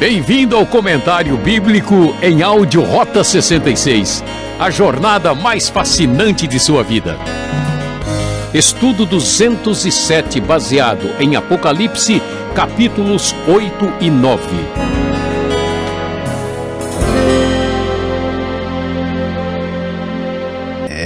Bem-vindo ao Comentário Bíblico em Áudio Rota 66, a jornada mais fascinante de sua vida. Estudo 207, baseado em Apocalipse, capítulos 8 e 9.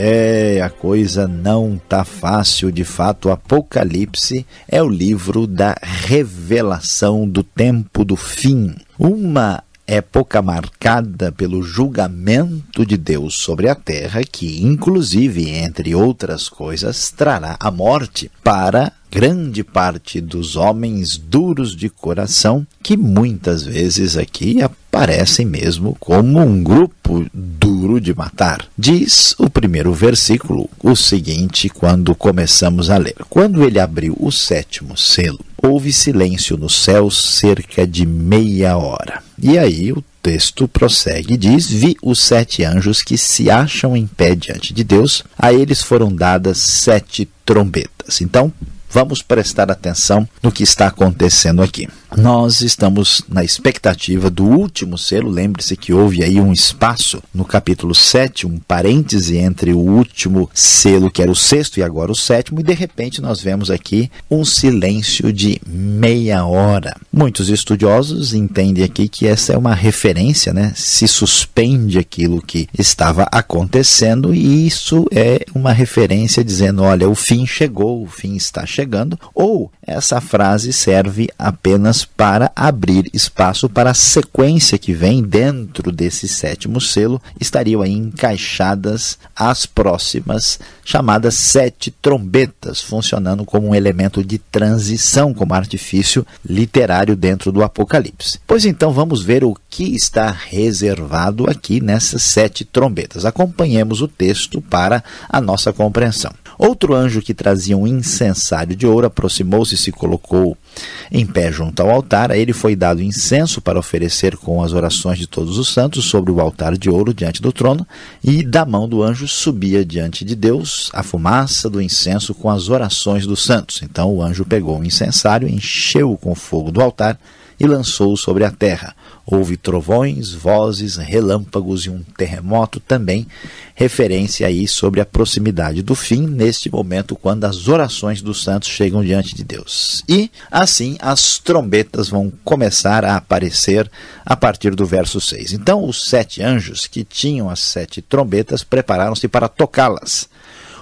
É, a coisa não tá fácil, de fato. O Apocalipse é o livro da revelação do tempo do fim. Uma época marcada pelo julgamento de Deus sobre a terra, que, inclusive, entre outras coisas, trará a morte para grande parte dos homens duros de coração, que muitas vezes aqui parecem mesmo como um grupo duro de matar. Diz o primeiro versículo o seguinte quando começamos a ler: Quando ele abriu o sétimo selo, houve silêncio no céu cerca de meia hora. E aí o texto prossegue e diz: Vi os sete anjos que se acham em pé diante de Deus, a eles foram dadas sete trombetas. Então, vamos prestar atenção no que está acontecendo aqui nós estamos na expectativa do último selo. Lembre-se que houve aí um espaço no capítulo 7, um parêntese entre o último selo, que era o sexto, e agora o sétimo, e de repente nós vemos aqui um silêncio de meia hora. Muitos estudiosos entendem aqui que essa é uma referência, né? Se suspende aquilo que estava acontecendo, e isso é uma referência dizendo: olha, o fim chegou, o fim está chegando, ou essa frase serve apenas para abrir espaço para a sequência que vem dentro desse sétimo selo. Estariam aí encaixadas as próximas chamadas sete trombetas, funcionando como um elemento de transição, como artifício literário dentro do Apocalipse. Pois então vamos ver o que está reservado aqui nessas sete trombetas. Acompanhemos o texto para a nossa compreensão. Outro anjo que trazia um incensário de ouro aproximou-se e se colocou em pé junto ao altar. A ele foi dado incenso para oferecer com as orações de todos os santos sobre o altar de ouro diante do trono, e da mão do anjo subia diante de Deus a fumaça do incenso com as orações dos santos. Então o anjo pegou o incensário, encheu-o com o fogo do altar e lançou sobre a terra. Houve trovões, vozes, relâmpagos e um terremoto também, referência aí sobre a proximidade do fim, neste momento quando as orações dos santos chegam diante de Deus. E assim as trombetas vão começar a aparecer a partir do verso 6. Então os sete anjos que tinham as sete trombetas prepararam-se para tocá-las.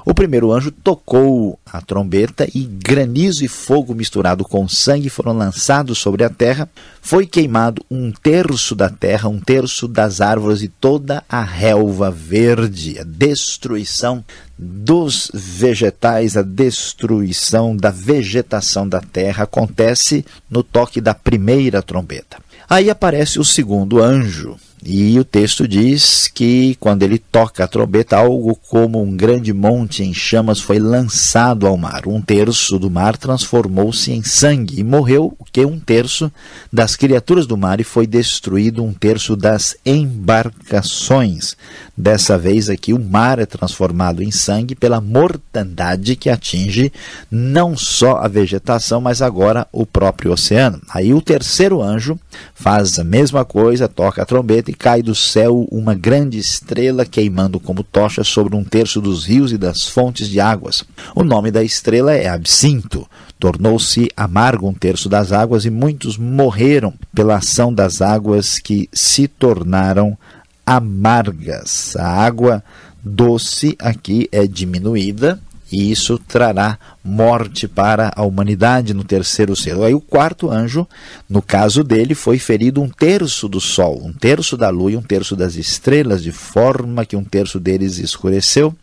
O primeiro anjo tocou a trombeta e granizo e fogo misturado com sangue foram lançados sobre a terra. Foi queimado um terço da terra, um terço das árvores e toda a relva verde. A destruição dos vegetais, a destruição da vegetação da terra acontece no toque da primeira trombeta. Aí aparece o segundo anjo e o texto diz que quando ele toca a trombeta, algo como um grande monte em chamas foi lançado ao mar. Um terço do mar transformou-se em sangue e morreu o que um terço das criaturas do mar e foi destruído um terço das embarcações. Dessa vez aqui o mar é transformado em sangue pela mortandade que atinge não só a vegetação, mas agora o próprio oceano. Aí o terceiro anjo faz a mesma coisa, toca a trombeta e cai do céu uma grande estrela queimando como tocha sobre um terço dos rios e das fontes de águas. O nome da estrela é Absinto. Tornou-se amargo um terço das águas e muitos morreram pela ação das águas que se tornaram amargas. A água doce aqui é diminuída e isso trará morte para a humanidade no terceiro selo. Aí o quarto anjo, no caso dele, foi ferido um terço do sol, um terço da lua e um terço das estrelas, de forma que um terço deles escureceu.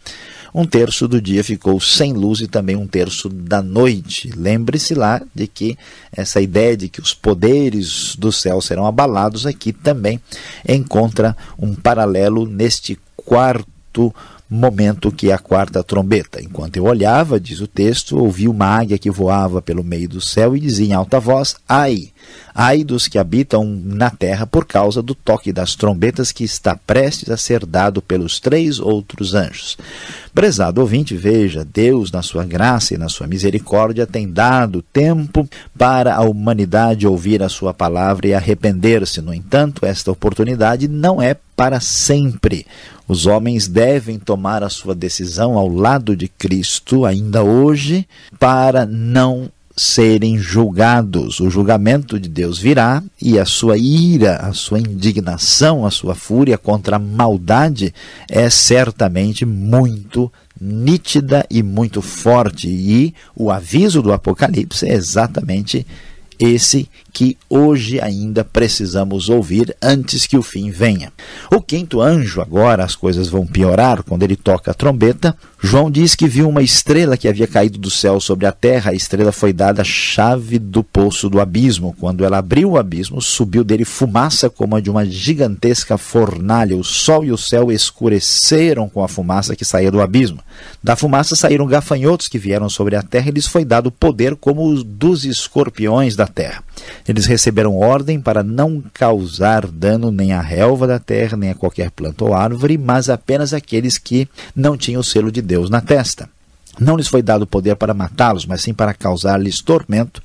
Um terço do dia ficou sem luz e também um terço da noite. Lembre-se lá de que essa ideia de que os poderes do céu serão abalados aqui também encontra um paralelo neste quarto momento que é a quarta trombeta. Enquanto eu olhava, diz o texto, ouvi uma águia que voava pelo meio do céu e dizia em alta voz: Ai, ai dos que habitam na terra por causa do toque das trombetas que está prestes a ser dado pelos três outros anjos. Prezado ouvinte, veja, Deus, na sua graça e na sua misericórdia, tem dado tempo para a humanidade ouvir a sua palavra e arrepender-se. No entanto, esta oportunidade não é para sempre. Os homens devem tomar a sua decisão ao lado de Cristo ainda hoje para não serem julgados. O julgamento de Deus virá e a sua ira, a sua indignação, a sua fúria contra a maldade é certamente muito nítida e muito forte. E o aviso do Apocalipse é exatamente esse que hoje ainda precisamos ouvir antes que o fim venha. O quinto anjo, agora as coisas vão piorar quando ele toca a trombeta. João diz que viu uma estrela que havia caído do céu sobre a terra. A estrela foi dada a chave do poço do abismo. Quando ela abriu o abismo, subiu dele fumaça como a de uma gigantesca fornalha. O sol e o céu escureceram com a fumaça que saía do abismo. Da fumaça saíram gafanhotos que vieram sobre a terra e lhes foi dado poder como o dos escorpiões da terra. Eles receberam ordem para não causar dano nem à relva da terra, nem a qualquer planta ou árvore, mas apenas aqueles que não tinham o selo de Deus na testa. Não lhes foi dado poder para matá-los, mas sim para causar-lhes tormento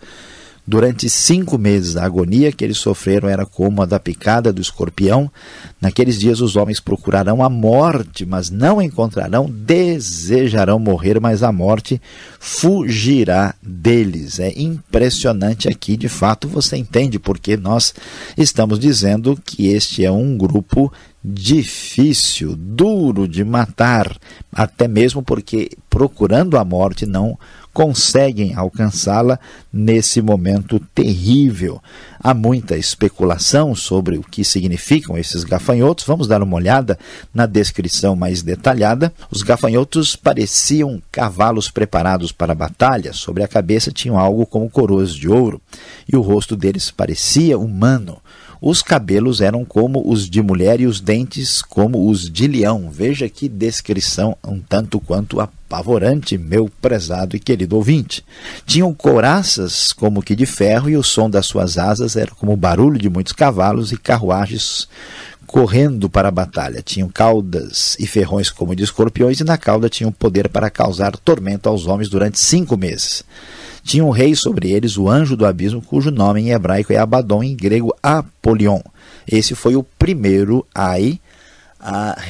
Durante cinco meses, a agonia que eles sofreram era como a da picada do escorpião. Naqueles dias, os homens procurarão a morte, mas não encontrarão, desejarão morrer, mas a morte fugirá deles. É impressionante aqui, de fato, você entende porque nós estamos dizendo que este é um grupo difícil, duro de matar, até mesmo porque procurando a morte não conseguem alcançá-la nesse momento terrível. Há muita especulação sobre o que significam esses gafanhotos. Vamos dar uma olhada na descrição mais detalhada. Os gafanhotos pareciam cavalos preparados para a batalha. Sobre a cabeça tinham algo como coroas de ouro e o rosto deles parecia humano. Os cabelos eram como os de mulher e os dentes como os de leão. Veja que descrição um tanto quanto apavorante, meu prezado e querido ouvinte. Tinham couraças como que de ferro e o som das suas asas era como o barulho de muitos cavalos e carruagens correndo para a batalha. Tinham caudas e ferrões como de escorpiões e na cauda tinham poder para causar tormento aos homens durante cinco meses. Tinha um rei sobre eles, o anjo do abismo, cujo nome em hebraico é Abaddon, em grego Apolion. Esse foi o primeiro ai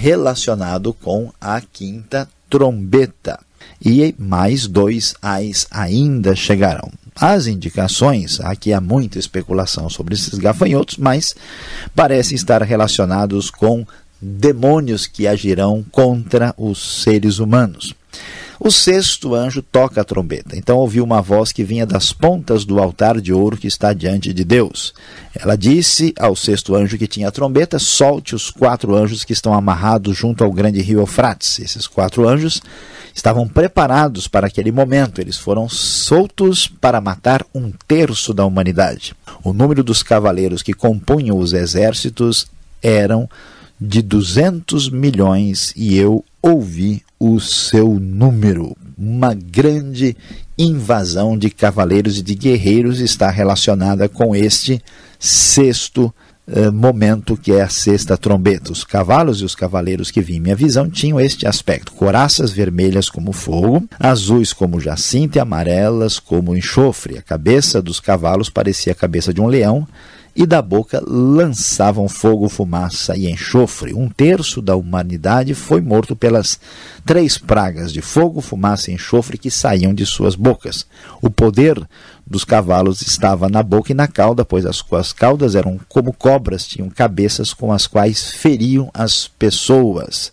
relacionado com a quinta trombeta. E mais dois ais ainda chegarão. As indicações, aqui há muita especulação sobre esses gafanhotos, mas parecem estar relacionados com demônios que agirão contra os seres humanos. O sexto anjo toca a trombeta. Então ouviu uma voz que vinha das pontas do altar de ouro que está diante de Deus. Ela disse ao sexto anjo que tinha a trombeta: solte os quatro anjos que estão amarrados junto ao grande rio Eufrates. Esses quatro anjos estavam preparados para aquele momento. Eles foram soltos para matar um terço da humanidade. O número dos cavaleiros que compunham os exércitos eram de 200 milhões e eu ouvi o seu número. Uma grande invasão de cavaleiros e de guerreiros está relacionada com este sexto eh, momento que é a sexta trombeta. Os cavalos e os cavaleiros que vi em minha visão tinham este aspecto: coraças vermelhas como fogo, azuis como jacinto e amarelas como enxofre. A cabeça dos cavalos parecia a cabeça de um leão e da boca lançavam fogo, fumaça e enxofre. Um terço da humanidade foi morto pelas três pragas de fogo, fumaça e enxofre que saíam de suas bocas. O poder dos cavalos estava na boca e na cauda, pois as suas caudas eram como cobras, tinham cabeças com as quais feriam as pessoas.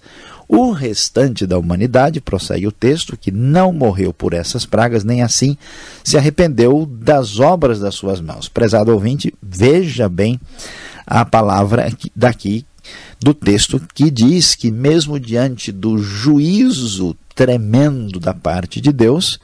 O restante da humanidade, prossegue o texto, que não morreu por essas pragas, nem assim se arrependeu das obras das suas mãos. Prezado ouvinte, veja bem a palavra daqui do texto que diz que, mesmo diante do juízo tremendo da parte de Deus,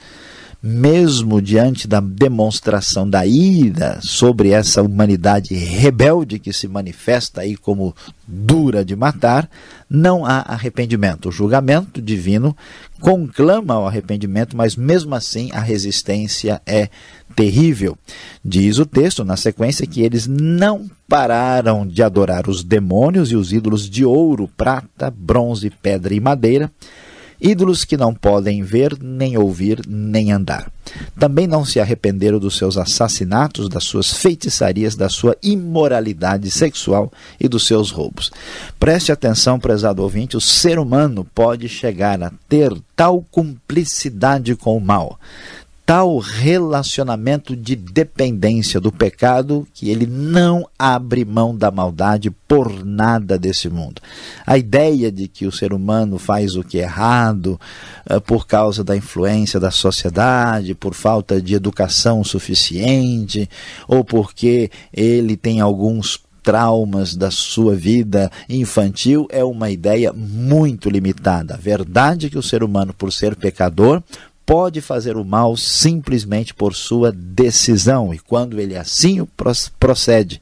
mesmo diante da demonstração da ira sobre essa humanidade rebelde que se manifesta aí como dura de matar, não há arrependimento. O julgamento divino conclama o arrependimento, mas mesmo assim a resistência é terrível. Diz o texto na sequência que eles não pararam de adorar os demônios e os ídolos de ouro, prata, bronze, pedra e madeira ídolos que não podem ver, nem ouvir, nem andar. Também não se arrependeram dos seus assassinatos, das suas feitiçarias, da sua imoralidade sexual e dos seus roubos. Preste atenção, prezado ouvinte: o ser humano pode chegar a ter tal cumplicidade com o mal, tal relacionamento de dependência do pecado que ele não abre mão da maldade por nada desse mundo. A ideia de que o ser humano faz o que é errado uh, por causa da influência da sociedade, por falta de educação suficiente, ou porque ele tem alguns traumas da sua vida infantil é uma ideia muito limitada. A verdade é que o ser humano, por ser pecador, pode fazer o mal simplesmente por sua decisão, e quando ele assim procede,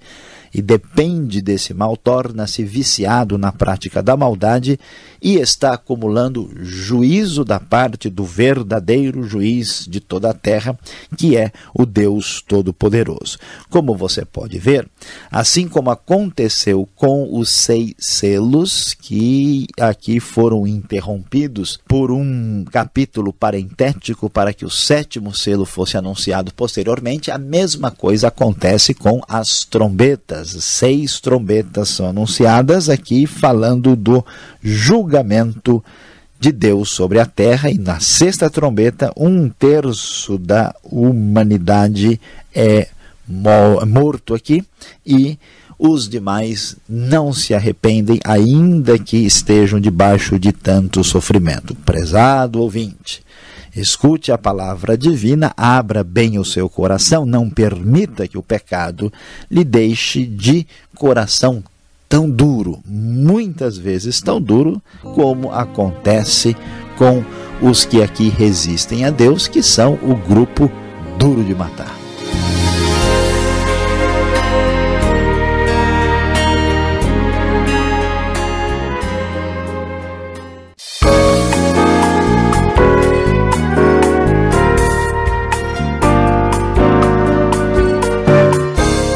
e depende desse mal, torna-se viciado na prática da maldade e está acumulando juízo da parte do verdadeiro juiz de toda a terra, que é o Deus Todo-Poderoso. Como você pode ver, assim como aconteceu com os seis selos, que aqui foram interrompidos por um capítulo parentético para que o sétimo selo fosse anunciado posteriormente, a mesma coisa acontece com as trombetas trombetas, seis trombetas são anunciadas aqui, falando do julgamento de Deus sobre a terra, e na sexta trombeta, um terço da humanidade é morto aqui, e os demais não se arrependem, ainda que estejam debaixo de tanto sofrimento. Prezado ouvinte, Escute a palavra divina, abra bem o seu coração, não permita que o pecado lhe deixe de coração tão duro, muitas vezes tão duro como acontece com os que aqui resistem a Deus, que são o grupo duro de matar.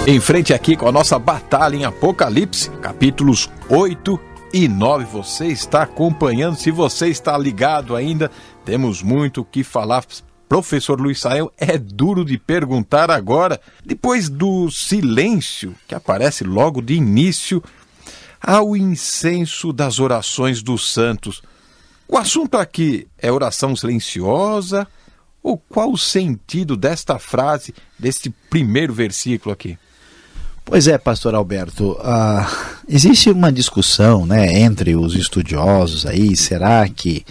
Em frente aqui com a nossa batalha em Apocalipse, capítulos 8 e 9. Você está acompanhando, se você está ligado ainda, temos muito o que falar. Professor Luiz Sael, é duro de perguntar agora, depois do silêncio que aparece logo de início ao incenso das orações dos santos. O assunto aqui é oração silenciosa? Ou qual o sentido desta frase, deste primeiro versículo aqui? Pois é, pastor Alberto, uh, existe uma discussão né, entre os estudiosos aí, será que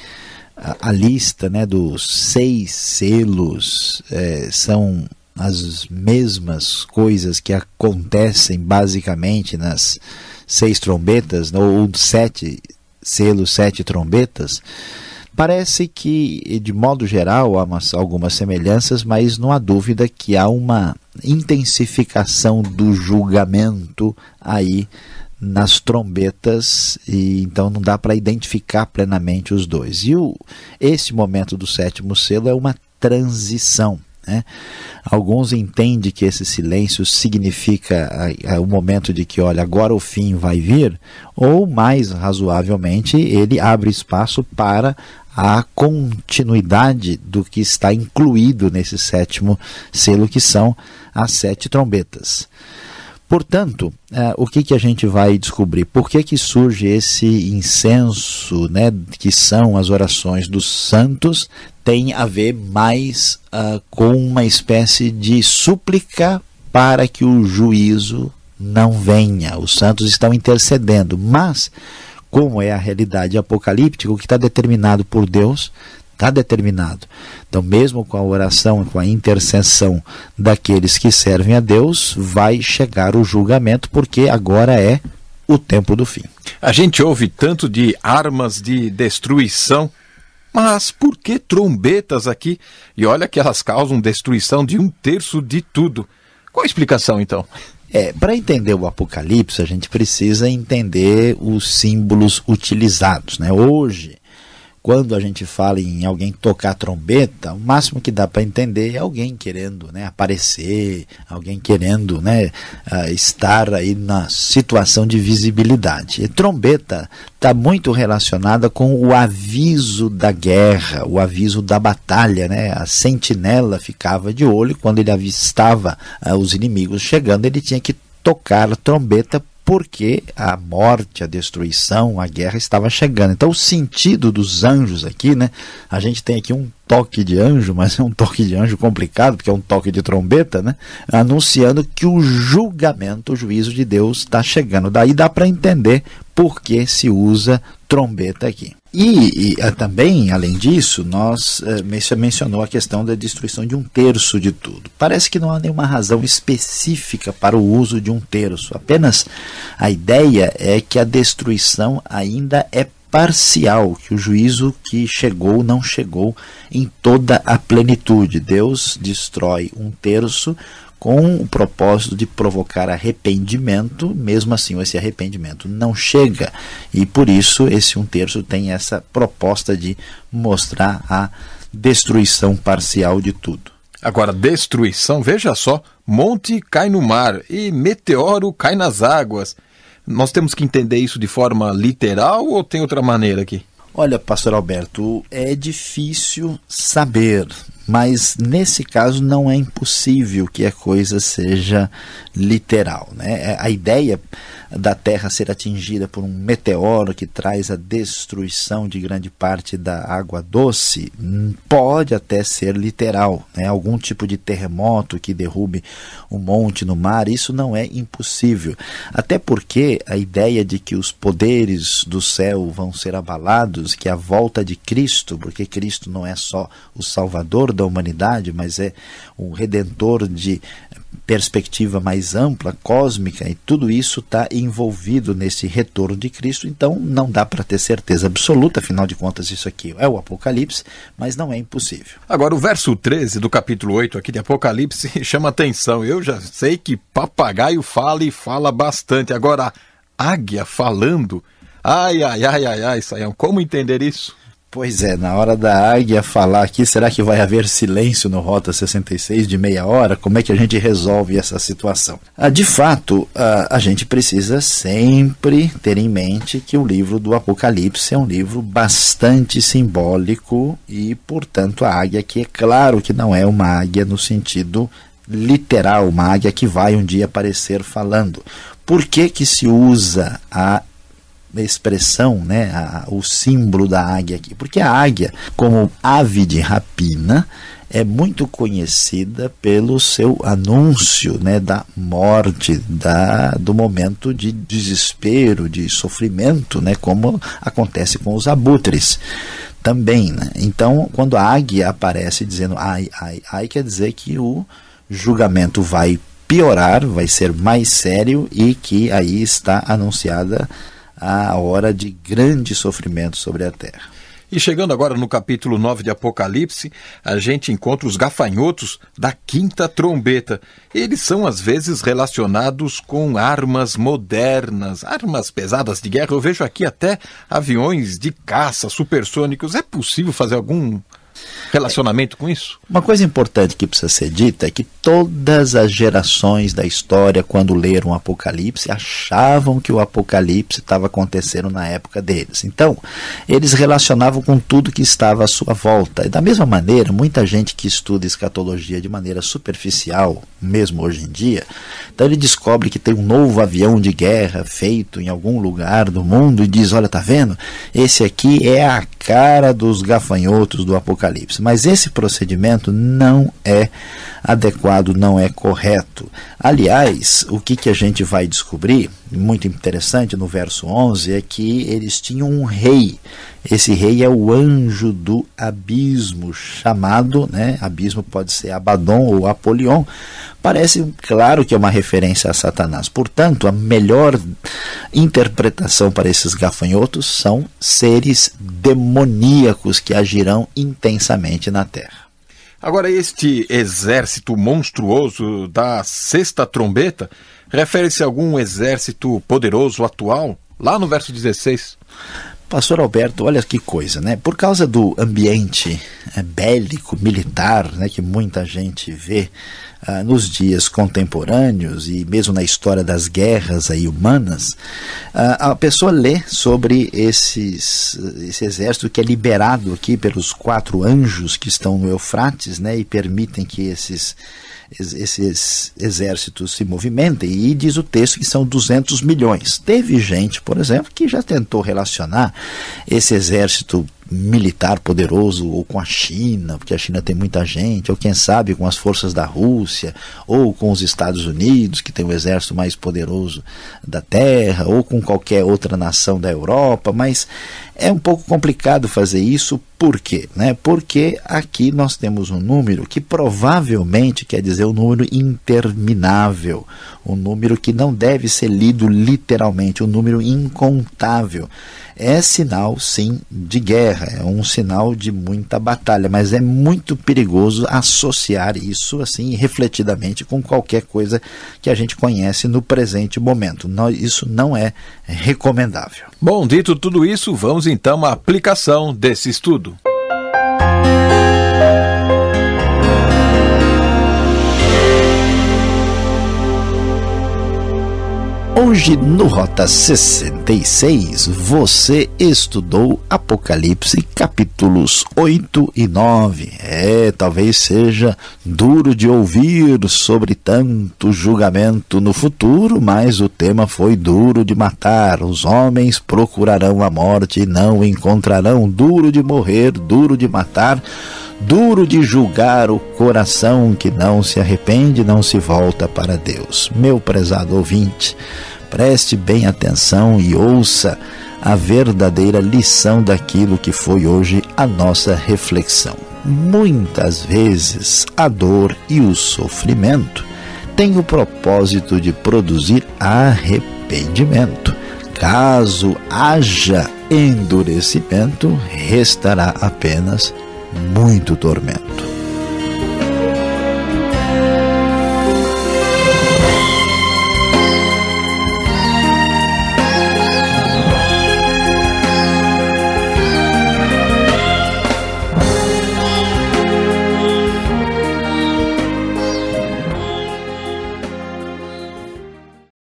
a, a lista né, dos seis selos é, são as mesmas coisas que acontecem basicamente nas seis trombetas, né, ou sete selos, sete trombetas? Parece que, de modo geral, há umas, algumas semelhanças, mas não há dúvida que há uma intensificação do julgamento aí nas trombetas e então não dá para identificar plenamente os dois. E o, esse momento do sétimo selo é uma transição. Né? Alguns entendem que esse silêncio significa o momento de que, olha, agora o fim vai vir, ou mais razoavelmente, ele abre espaço para a continuidade do que está incluído nesse sétimo selo, que são as sete trombetas. Portanto, eh, o que, que a gente vai descobrir? Por que, que surge esse incenso, né, que são as orações dos santos, tem a ver mais uh, com uma espécie de súplica para que o juízo não venha. Os santos estão intercedendo, mas como é a realidade apocalíptica, o que está determinado por Deus está determinado. Então, mesmo com a oração, com a intercessão daqueles que servem a Deus, vai chegar o julgamento, porque agora é o tempo do fim. A gente ouve tanto de armas de destruição, mas por que trombetas aqui? E olha que elas causam destruição de um terço de tudo. Qual a explicação, então? É, para entender o Apocalipse, a gente precisa entender os símbolos utilizados. Né? Hoje, quando a gente fala em alguém tocar trombeta, o máximo que dá para entender é alguém querendo né, aparecer, alguém querendo né, ah, estar aí na situação de visibilidade. E trombeta está muito relacionada com o aviso da guerra, o aviso da batalha. Né? A sentinela ficava de olho quando ele avistava uh, os inimigos chegando, ele tinha que tocar trombeta porque a morte, a destruição, a guerra estava chegando. Então, o sentido dos anjos aqui, né? A gente tem aqui um toque de anjo, mas é um toque de anjo complicado, porque é um toque de trombeta, né? Anunciando que o julgamento, o juízo de Deus está chegando. Daí dá para entender por que se usa trombeta aqui. E, e, eh, também, além disso, nós é, mencionou a questão da destruição de um terço de tudo. Parece que não há nenhuma razão específica para o uso de um terço. Apenas a ideia é que a destruição ainda é parcial, que o juízo que chegou não chegou em toda a plenitude. Deus destrói um terço com o propósito de provocar arrependimento, mesmo assim esse arrependimento não chega. E por isso esse um terço tem essa proposta de mostrar a destruição parcial de tudo. Agora, destruição, veja só, monte cai no mar e meteoro cai nas águas. Nós temos que entender isso de forma literal ou tem outra maneira aqui? Olha, pastor Alberto, é difícil saber, mas nesse caso não é impossível que a coisa seja literal. Né? É, a ideia da Terra ser atingida por um meteoro que traz a destruição de grande parte da água doce, hum, pode até ser literal, né? algum tipo de terremoto que derrube um monte no mar, isso não é impossível. Até porque a ideia de que os poderes do céu vão ser abalados, que a volta de Cristo, porque Cristo não é só o Salvador da humanidade, mas é o redentor de perspectiva mais ampla, cósmica, e tudo isso está envolvido nesse retorno de Cristo, então não dá para ter certeza absoluta, afinal de contas, isso aqui é o Apocalipse, mas não é impossível. Agora, o verso 13 do capítulo 8 aqui de Apocalipse chama atenção. Eu já sei que papagaio fala e fala bastante. Agora, águia falando. Ai, ai, ai, ai, ai, Sayão, como entender isso? Pois é, na hora da águia falar aqui, será que vai haver silêncio no Rota 66 de meia hora? Como é que a gente resolve essa situação? Ah, de fato, ah, a gente precisa sempre ter em mente que o livro do Apocalipse é um livro bastante simbólico e, portanto, a águia que é claro que não é uma águia no sentido literal, uma águia que vai um dia aparecer falando. Por que, que se usa a expressão, né, a, o símbolo da águia aqui, porque a águia, como ave de rapina, é muito conhecida pelo seu anúncio né, da morte, da, do momento de desespero, de sofrimento, né, como acontece com os abutres também. Né? Então, quando a águia aparece dizendo ai, ai, ai, quer dizer que o julgamento vai piorar, vai ser mais sério e que aí está anunciada a hora de grande sofrimento sobre a terra. E chegando agora no capítulo 9 de Apocalipse, a gente encontra os gafanhotos da quinta trombeta. Eles são às vezes relacionados com armas modernas, armas pesadas de guerra. Eu vejo aqui até aviões de caça supersônicos. É possível fazer algum relacionamento com isso? Uma coisa importante que precisa ser dita é que todas as gerações da história, quando leram o Apocalipse, achavam que o Apocalipse estava acontecendo na época deles. Então, eles relacionavam com tudo que estava à sua volta. E da mesma maneira, muita gente que estuda escatologia de maneira superficial, mesmo hoje em dia, então ele descobre que tem um novo avião de guerra feito em algum lugar do mundo e diz: olha, tá vendo? Esse aqui é a cara dos gafanhotos do Apocalipse. Apocalipse. Mas esse procedimento não é adequado, não é correto. Aliás, o que, que a gente vai descobrir muito interessante no verso 11 é que eles tinham um rei. Esse rei é o anjo do abismo, chamado, né? Abismo pode ser Abaddon ou Apolion. Parece claro que é uma referência a Satanás. Portanto, a melhor interpretação para esses gafanhotos são seres demoníacos que agirão intensamente na terra. Agora, este exército monstruoso da sexta trombeta refere-se a algum exército poderoso atual? Lá no verso 16. Pastor Alberto, olha que coisa, né? Por causa do ambiente é, bélico, militar, né, que muita gente vê ah, nos dias contemporâneos e mesmo na história das guerras aí humanas, ah, a pessoa lê sobre esses, esse exército que é liberado aqui pelos quatro anjos que estão no Eufrates, né, e permitem que esses esses exércitos se movimentem, e diz o texto que são 200 milhões. Teve gente, por exemplo, que já tentou relacionar esse exército militar poderoso ou com a China, porque a China tem muita gente, ou quem sabe com as forças da Rússia, ou com os Estados Unidos, que tem o exército mais poderoso da Terra, ou com qualquer outra nação da Europa, mas é um pouco complicado fazer isso por quê? Né? Porque aqui nós temos um número que provavelmente quer dizer um número interminável, um número que não deve ser lido literalmente, um número incontável. É sinal, sim, de guerra, é um sinal de muita batalha, mas é muito perigoso associar isso assim refletidamente com qualquer coisa que a gente conhece no presente momento. Isso não é é recomendável. Bom, dito tudo isso, vamos então à aplicação desse estudo. Hoje no Rota 66 você estudou Apocalipse capítulos 8 e 9. É, talvez seja duro de ouvir sobre tanto julgamento no futuro, mas o tema foi duro de matar. Os homens procurarão a morte e não encontrarão. Duro de morrer, duro de matar duro de julgar o coração que não se arrepende, não se volta para Deus. Meu prezado ouvinte, preste bem atenção e ouça a verdadeira lição daquilo que foi hoje a nossa reflexão. Muitas vezes a dor e o sofrimento têm o propósito de produzir arrependimento. Caso haja endurecimento, restará apenas muito tormento.